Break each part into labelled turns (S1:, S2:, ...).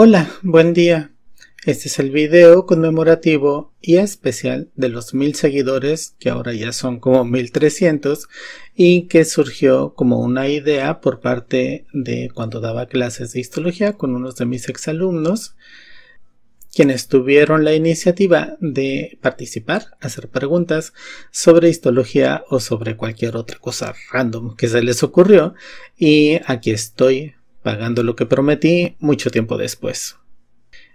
S1: Hola, buen día. Este es el video conmemorativo y especial de los mil seguidores, que ahora ya son como 1300, y que surgió como una idea por parte de cuando daba clases de histología con unos de mis exalumnos, quienes tuvieron la iniciativa de participar, hacer preguntas sobre histología o sobre cualquier otra cosa random que se les ocurrió. Y aquí estoy pagando lo que prometí mucho tiempo después.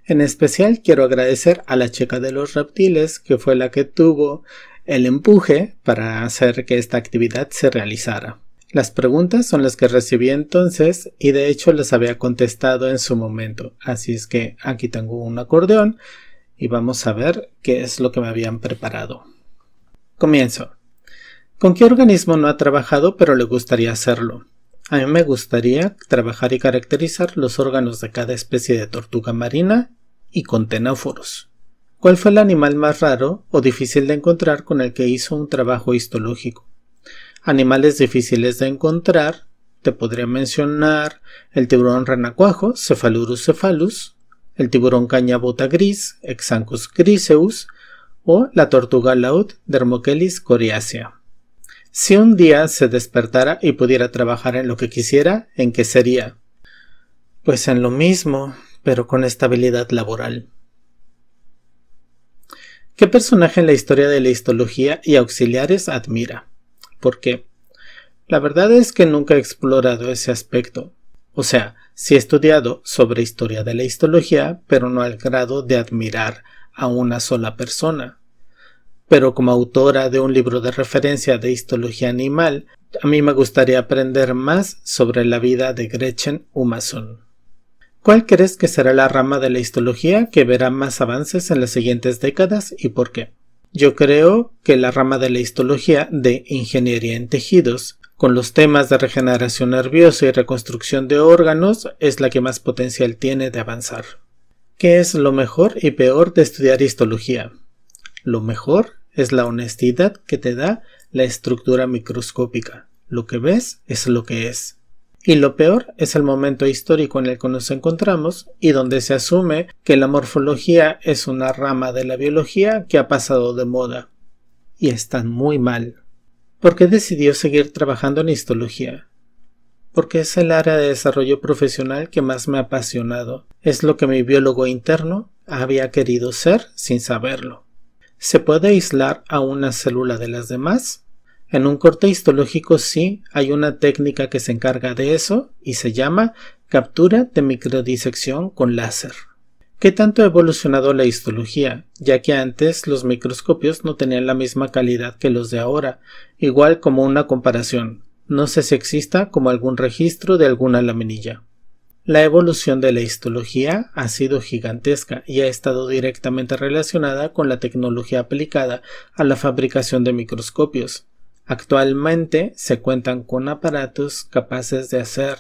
S1: En especial quiero agradecer a la chica de los reptiles, que fue la que tuvo el empuje para hacer que esta actividad se realizara. Las preguntas son las que recibí entonces y de hecho las había contestado en su momento, así es que aquí tengo un acordeón y vamos a ver qué es lo que me habían preparado. Comienzo. ¿Con qué organismo no ha trabajado pero le gustaría hacerlo? A mí me gustaría trabajar y caracterizar los órganos de cada especie de tortuga marina y con contenáforos. ¿Cuál fue el animal más raro o difícil de encontrar con el que hizo un trabajo histológico? Animales difíciles de encontrar, te podría mencionar el tiburón renacuajo, Cephalurus cephalus, el tiburón bota gris, Exancus griseus, o la tortuga laud, Dermochelys coriacea. Si un día se despertara y pudiera trabajar en lo que quisiera, ¿en qué sería? Pues en lo mismo, pero con estabilidad laboral. ¿Qué personaje en la historia de la histología y auxiliares admira? ¿Por qué? La verdad es que nunca he explorado ese aspecto. O sea, sí he estudiado sobre historia de la histología, pero no al grado de admirar a una sola persona pero como autora de un libro de referencia de histología animal, a mí me gustaría aprender más sobre la vida de Gretchen Humason. ¿Cuál crees que será la rama de la histología que verá más avances en las siguientes décadas y por qué? Yo creo que la rama de la histología de ingeniería en tejidos, con los temas de regeneración nerviosa y reconstrucción de órganos, es la que más potencial tiene de avanzar. ¿Qué es lo mejor y peor de estudiar histología? Lo mejor es la honestidad que te da la estructura microscópica. Lo que ves es lo que es. Y lo peor es el momento histórico en el que nos encontramos y donde se asume que la morfología es una rama de la biología que ha pasado de moda. Y están muy mal. ¿Por qué decidió seguir trabajando en histología? Porque es el área de desarrollo profesional que más me ha apasionado. Es lo que mi biólogo interno había querido ser sin saberlo. ¿Se puede aislar a una célula de las demás? En un corte histológico sí, hay una técnica que se encarga de eso y se llama captura de microdisección con láser. ¿Qué tanto ha evolucionado la histología? Ya que antes los microscopios no tenían la misma calidad que los de ahora, igual como una comparación. No sé si exista como algún registro de alguna laminilla. La evolución de la histología ha sido gigantesca y ha estado directamente relacionada con la tecnología aplicada a la fabricación de microscopios. Actualmente se cuentan con aparatos capaces de hacer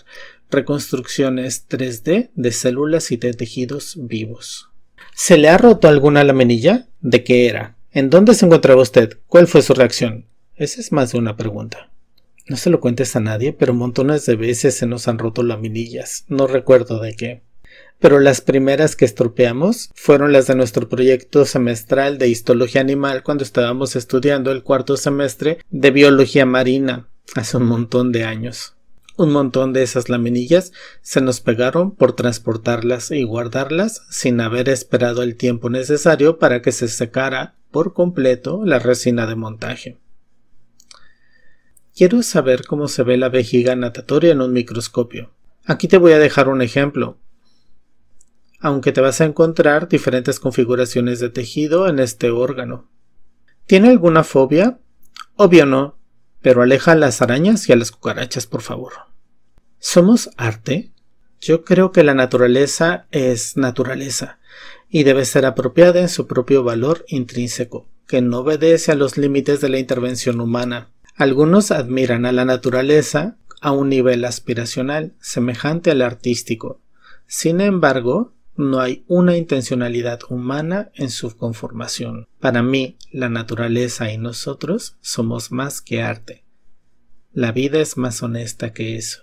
S1: reconstrucciones 3D de células y de tejidos vivos. ¿Se le ha roto alguna laminilla? ¿De qué era? ¿En dónde se encontraba usted? ¿Cuál fue su reacción? Esa es más de una pregunta. No se lo cuentes a nadie, pero montones de veces se nos han roto laminillas, no recuerdo de qué. Pero las primeras que estropeamos fueron las de nuestro proyecto semestral de histología animal cuando estábamos estudiando el cuarto semestre de biología marina, hace un montón de años. Un montón de esas laminillas se nos pegaron por transportarlas y guardarlas sin haber esperado el tiempo necesario para que se secara por completo la resina de montaje. Quiero saber cómo se ve la vejiga natatoria en un microscopio. Aquí te voy a dejar un ejemplo. Aunque te vas a encontrar diferentes configuraciones de tejido en este órgano. ¿Tiene alguna fobia? Obvio no, pero aleja a las arañas y a las cucarachas, por favor. ¿Somos arte? Yo creo que la naturaleza es naturaleza y debe ser apropiada en su propio valor intrínseco, que no obedece a los límites de la intervención humana. Algunos admiran a la naturaleza a un nivel aspiracional, semejante al artístico. Sin embargo, no hay una intencionalidad humana en su conformación. Para mí, la naturaleza y nosotros somos más que arte. La vida es más honesta que eso.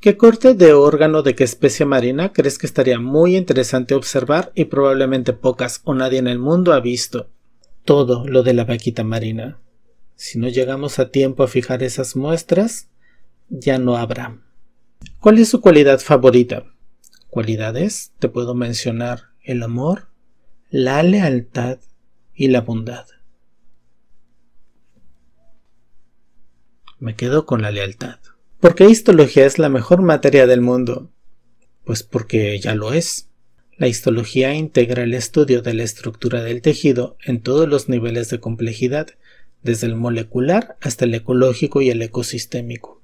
S1: ¿Qué corte de órgano de qué especie marina crees que estaría muy interesante observar y probablemente pocas o nadie en el mundo ha visto? Todo lo de la vaquita marina. Si no llegamos a tiempo a fijar esas muestras, ya no habrá. ¿Cuál es su cualidad favorita? Cualidades, te puedo mencionar el amor, la lealtad y la bondad. Me quedo con la lealtad. ¿Por qué histología es la mejor materia del mundo? Pues porque ya lo es. La histología integra el estudio de la estructura del tejido en todos los niveles de complejidad desde el molecular hasta el ecológico y el ecosistémico.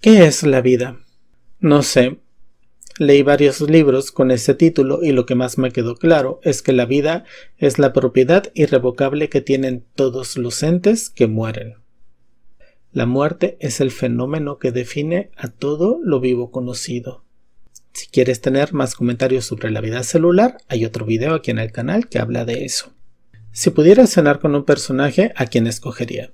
S1: ¿Qué es la vida? No sé. Leí varios libros con ese título y lo que más me quedó claro es que la vida es la propiedad irrevocable que tienen todos los entes que mueren. La muerte es el fenómeno que define a todo lo vivo conocido. Si quieres tener más comentarios sobre la vida celular, hay otro video aquí en el canal que habla de eso. Si pudiera cenar con un personaje, ¿a quién escogería?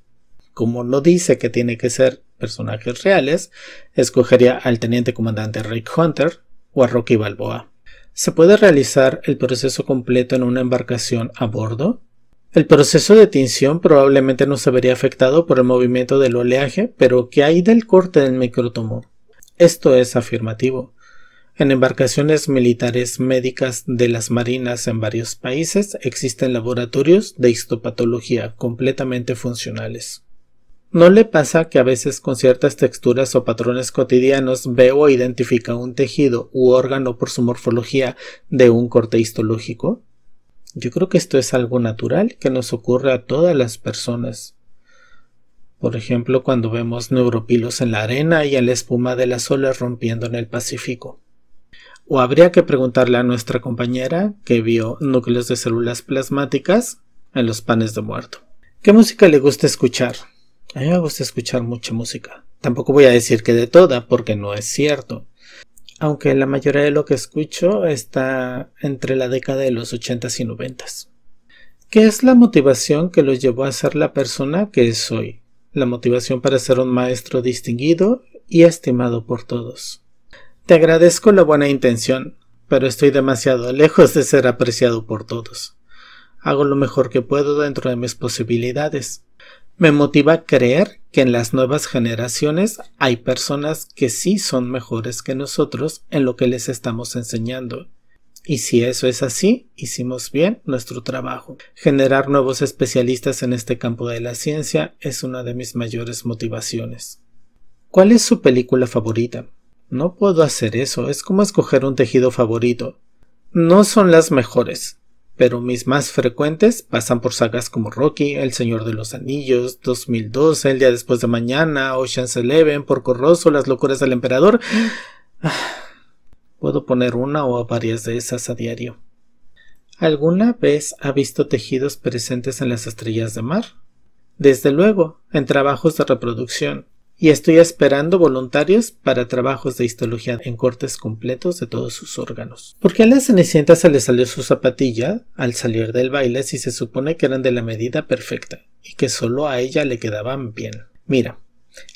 S1: Como no dice que tiene que ser personajes reales, escogería al teniente comandante Rick Hunter o a Rocky Balboa. ¿Se puede realizar el proceso completo en una embarcación a bordo? El proceso de tinción probablemente no se vería afectado por el movimiento del oleaje, pero ¿qué hay del corte del micrótomo? Esto es afirmativo. En embarcaciones militares médicas de las marinas en varios países existen laboratorios de histopatología completamente funcionales. ¿No le pasa que a veces con ciertas texturas o patrones cotidianos ve o identifica un tejido u órgano por su morfología de un corte histológico? Yo creo que esto es algo natural que nos ocurre a todas las personas. Por ejemplo, cuando vemos neuropilos en la arena y en la espuma de las olas rompiendo en el Pacífico. O habría que preguntarle a nuestra compañera que vio núcleos de células plasmáticas en los panes de muerto. ¿Qué música le gusta escuchar? A mí me gusta escuchar mucha música. Tampoco voy a decir que de toda, porque no es cierto. Aunque la mayoría de lo que escucho está entre la década de los 80s y 90s. ¿Qué es la motivación que los llevó a ser la persona que soy? La motivación para ser un maestro distinguido y estimado por todos. Te agradezco la buena intención, pero estoy demasiado lejos de ser apreciado por todos. Hago lo mejor que puedo dentro de mis posibilidades. Me motiva creer que en las nuevas generaciones hay personas que sí son mejores que nosotros en lo que les estamos enseñando. Y si eso es así, hicimos bien nuestro trabajo. Generar nuevos especialistas en este campo de la ciencia es una de mis mayores motivaciones. ¿Cuál es su película favorita? No puedo hacer eso, es como escoger un tejido favorito. No son las mejores, pero mis más frecuentes pasan por sagas como Rocky, El Señor de los Anillos, 2012, El Día Después de Mañana, Ocean's Eleven, Porco Rosso, Las Locuras del Emperador. Puedo poner una o varias de esas a diario. ¿Alguna vez ha visto tejidos presentes en las estrellas de mar? Desde luego, en trabajos de reproducción y estoy esperando voluntarios para trabajos de histología en cortes completos de todos sus órganos. Porque a la Cenicienta se le salió su zapatilla al salir del baile si se supone que eran de la medida perfecta y que solo a ella le quedaban bien. Mira,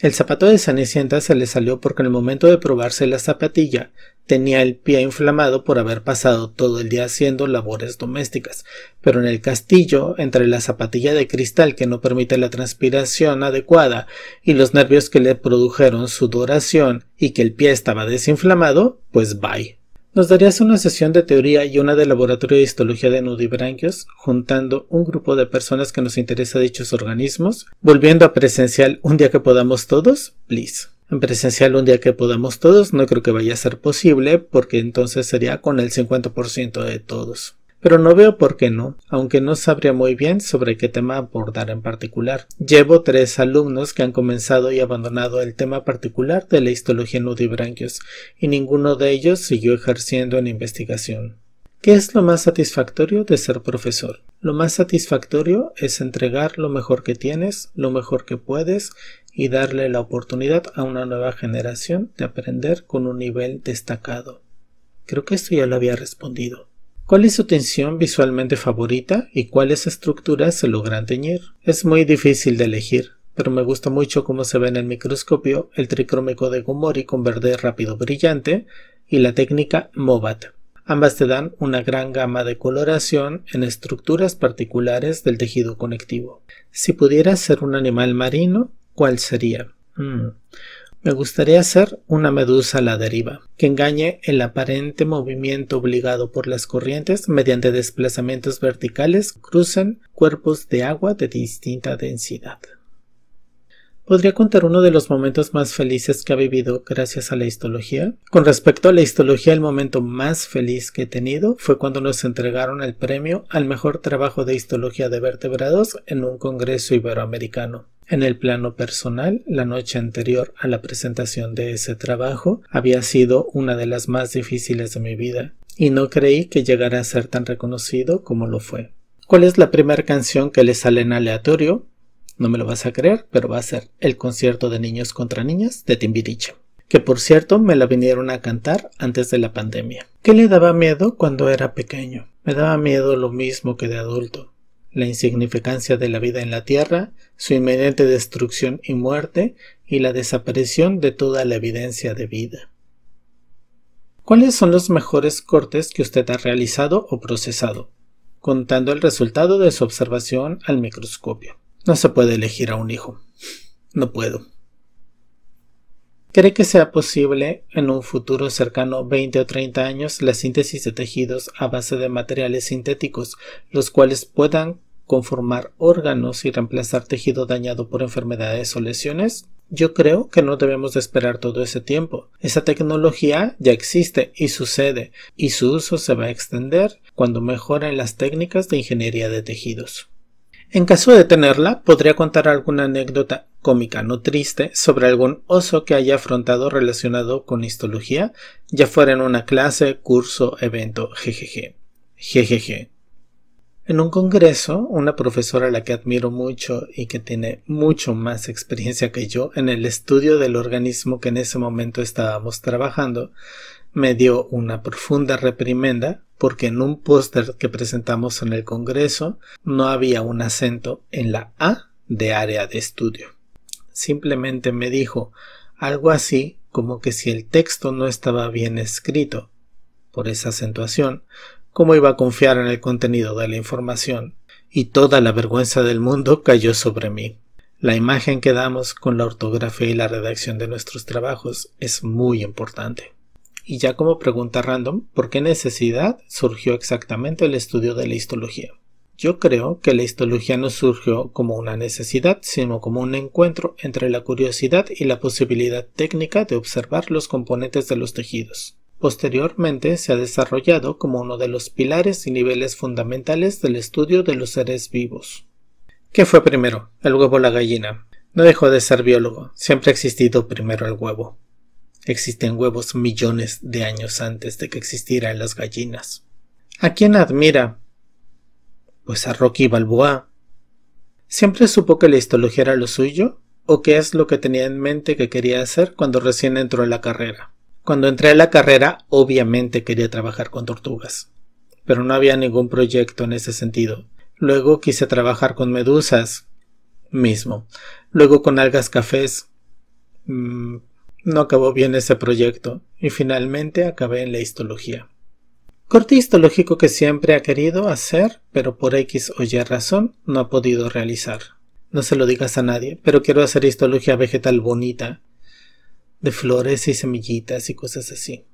S1: el zapato de Cenicienta se le salió porque en el momento de probarse la zapatilla tenía el pie inflamado por haber pasado todo el día haciendo labores domésticas, pero en el castillo, entre la zapatilla de cristal que no permite la transpiración adecuada y los nervios que le produjeron sudoración y que el pie estaba desinflamado, pues bye. Nos darías una sesión de teoría y una de laboratorio de histología de nudibranquios, juntando un grupo de personas que nos interesa dichos organismos, volviendo a presencial un día que podamos todos, please. En presencial un día que podamos todos no creo que vaya a ser posible porque entonces sería con el 50% de todos. Pero no veo por qué no, aunque no sabría muy bien sobre qué tema abordar en particular. Llevo tres alumnos que han comenzado y abandonado el tema particular de la histología en nudibranquios, y ninguno de ellos siguió ejerciendo en investigación. ¿Qué es lo más satisfactorio de ser profesor? Lo más satisfactorio es entregar lo mejor que tienes, lo mejor que puedes y darle la oportunidad a una nueva generación de aprender con un nivel destacado. Creo que esto ya lo había respondido. ¿Cuál es su tensión visualmente favorita y cuáles estructuras se logran teñir? Es muy difícil de elegir, pero me gusta mucho cómo se ve en el microscopio el tricrómico de Gomori con verde rápido brillante y la técnica MOVAT. Ambas te dan una gran gama de coloración en estructuras particulares del tejido conectivo. Si pudieras ser un animal marino, ¿cuál sería? Hmm. Me gustaría hacer una medusa a la deriva, que engañe el aparente movimiento obligado por las corrientes mediante desplazamientos verticales cruzan cuerpos de agua de distinta densidad. ¿Podría contar uno de los momentos más felices que ha vivido gracias a la histología? Con respecto a la histología, el momento más feliz que he tenido fue cuando nos entregaron el premio al mejor trabajo de histología de vertebrados en un congreso iberoamericano. En el plano personal, la noche anterior a la presentación de ese trabajo había sido una de las más difíciles de mi vida, y no creí que llegara a ser tan reconocido como lo fue. ¿Cuál es la primera canción que le sale en aleatorio? No me lo vas a creer, pero va a ser el concierto de niños contra niñas de Timbiriche. Que por cierto me la vinieron a cantar antes de la pandemia. ¿Qué le daba miedo cuando era pequeño? Me daba miedo lo mismo que de adulto. La insignificancia de la vida en la Tierra, su inminente destrucción y muerte, y la desaparición de toda la evidencia de vida. ¿Cuáles son los mejores cortes que usted ha realizado o procesado? Contando el resultado de su observación al microscopio. No se puede elegir a un hijo. No puedo. ¿Cree que sea posible en un futuro cercano 20 o 30 años la síntesis de tejidos a base de materiales sintéticos, los cuales puedan conformar órganos y reemplazar tejido dañado por enfermedades o lesiones? Yo creo que no debemos esperar todo ese tiempo. Esa tecnología ya existe y sucede, y su uso se va a extender cuando mejoren las técnicas de ingeniería de tejidos. En caso de tenerla, podría contar alguna anécdota cómica, no triste, sobre algún oso que haya afrontado relacionado con histología, ya fuera en una clase, curso, evento, jejeje. Jejeje. En un congreso, una profesora a la que admiro mucho y que tiene mucho más experiencia que yo en el estudio del organismo que en ese momento estábamos trabajando, me dio una profunda reprimenda porque en un póster que presentamos en el Congreso no había un acento en la A de área de estudio. Simplemente me dijo algo así como que si el texto no estaba bien escrito por esa acentuación, ¿cómo iba a confiar en el contenido de la información? Y toda la vergüenza del mundo cayó sobre mí. La imagen que damos con la ortografía y la redacción de nuestros trabajos es muy importante. Y ya como pregunta random, ¿por qué necesidad surgió exactamente el estudio de la histología? Yo creo que la histología no surgió como una necesidad, sino como un encuentro entre la curiosidad y la posibilidad técnica de observar los componentes de los tejidos. Posteriormente se ha desarrollado como uno de los pilares y niveles fundamentales del estudio de los seres vivos. ¿Qué fue primero? ¿El huevo o la gallina? No dejó de ser biólogo, siempre ha existido primero el huevo. Existen huevos millones de años antes de que existieran las gallinas. ¿A quién admira? Pues a Rocky Balboa. ¿Siempre supo que la histología era lo suyo? ¿O qué es lo que tenía en mente que quería hacer cuando recién entró a la carrera? Cuando entré a la carrera, obviamente quería trabajar con tortugas. Pero no había ningún proyecto en ese sentido. Luego quise trabajar con medusas. Mismo. Luego con algas cafés. Mm, no acabó bien ese proyecto y finalmente acabé en la histología. Corte histológico que siempre ha querido hacer, pero por X o Y razón no ha podido realizar. No se lo digas a nadie, pero quiero hacer histología vegetal bonita, de flores y semillitas y cosas así.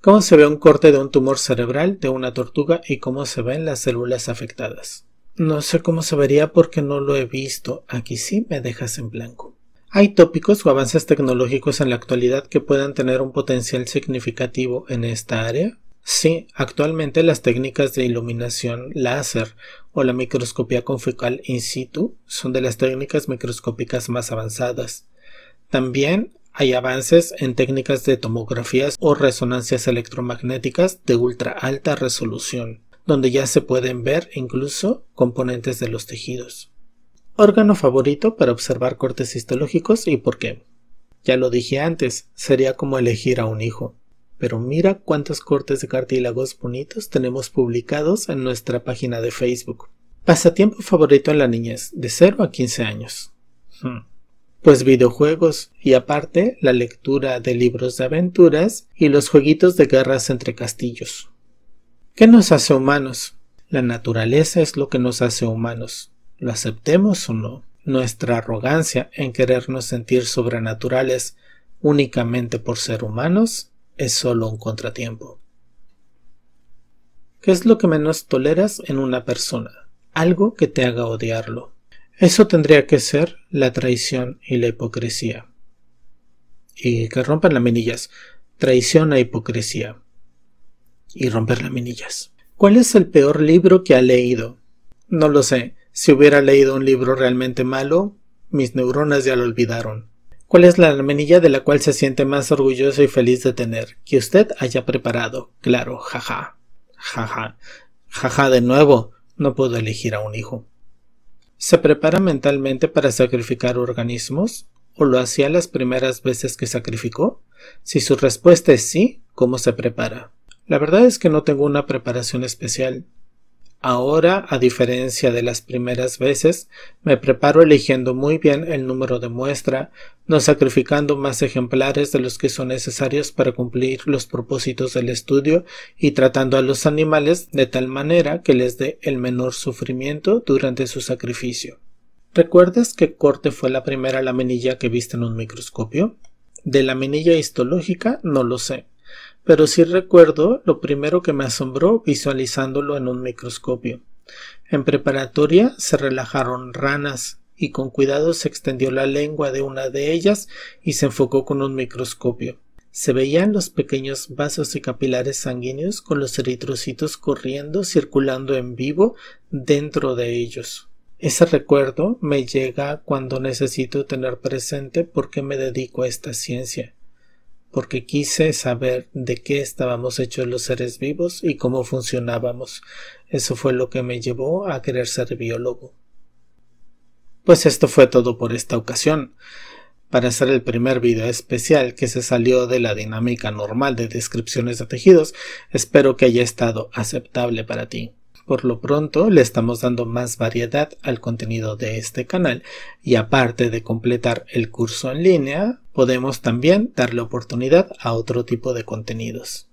S1: Cómo se ve un corte de un tumor cerebral de una tortuga y cómo se ven las células afectadas. No sé cómo se vería porque no lo he visto. Aquí sí me dejas en blanco. Hay tópicos o avances tecnológicos en la actualidad que puedan tener un potencial significativo en esta área. Sí, actualmente las técnicas de iluminación láser o la microscopía confocal in situ son de las técnicas microscópicas más avanzadas. También hay avances en técnicas de tomografías o resonancias electromagnéticas de ultra alta resolución, donde ya se pueden ver incluso componentes de los tejidos. Órgano favorito para observar cortes histológicos y por qué. Ya lo dije antes, sería como elegir a un hijo. Pero mira cuántos cortes de cartílagos bonitos tenemos publicados en nuestra página de Facebook. Pasatiempo favorito en la niñez, de 0 a 15 años. Hmm. Pues videojuegos y aparte la lectura de libros de aventuras y los jueguitos de guerras entre castillos. ¿Qué nos hace humanos? La naturaleza es lo que nos hace humanos lo aceptemos o no. Nuestra arrogancia en querernos sentir sobrenaturales únicamente por ser humanos es solo un contratiempo. ¿Qué es lo que menos toleras en una persona? Algo que te haga odiarlo. Eso tendría que ser la traición y la hipocresía. Y que rompan las minillas. Traición a e hipocresía. Y romper las minillas. ¿Cuál es el peor libro que ha leído? No lo sé. Si hubiera leído un libro realmente malo, mis neuronas ya lo olvidaron. ¿Cuál es la almenilla de la cual se siente más orgulloso y feliz de tener? Que usted haya preparado. Claro, jaja. Jaja. Jaja de nuevo. No puedo elegir a un hijo. ¿Se prepara mentalmente para sacrificar organismos? ¿O lo hacía las primeras veces que sacrificó? Si su respuesta es sí, ¿cómo se prepara? La verdad es que no tengo una preparación especial. Ahora, a diferencia de las primeras veces, me preparo eligiendo muy bien el número de muestra, no sacrificando más ejemplares de los que son necesarios para cumplir los propósitos del estudio y tratando a los animales de tal manera que les dé el menor sufrimiento durante su sacrificio. ¿Recuerdas qué corte fue la primera laminilla que viste en un microscopio? De laminilla histológica no lo sé, pero sí recuerdo lo primero que me asombró visualizándolo en un microscopio. En preparatoria se relajaron ranas y con cuidado se extendió la lengua de una de ellas y se enfocó con un microscopio. Se veían los pequeños vasos y capilares sanguíneos con los eritrocitos corriendo, circulando en vivo dentro de ellos. Ese recuerdo me llega cuando necesito tener presente por qué me dedico a esta ciencia porque quise saber de qué estábamos hechos los seres vivos y cómo funcionábamos. Eso fue lo que me llevó a querer ser biólogo. Pues esto fue todo por esta ocasión. Para hacer el primer video especial que se salió de la dinámica normal de descripciones de tejidos, espero que haya estado aceptable para ti. Por lo pronto le estamos dando más variedad al contenido de este canal y aparte de completar el curso en línea, podemos también darle oportunidad a otro tipo de contenidos.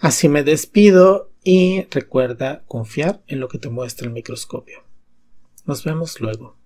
S1: Así me despido y recuerda confiar en lo que te muestra el microscopio. Nos vemos luego.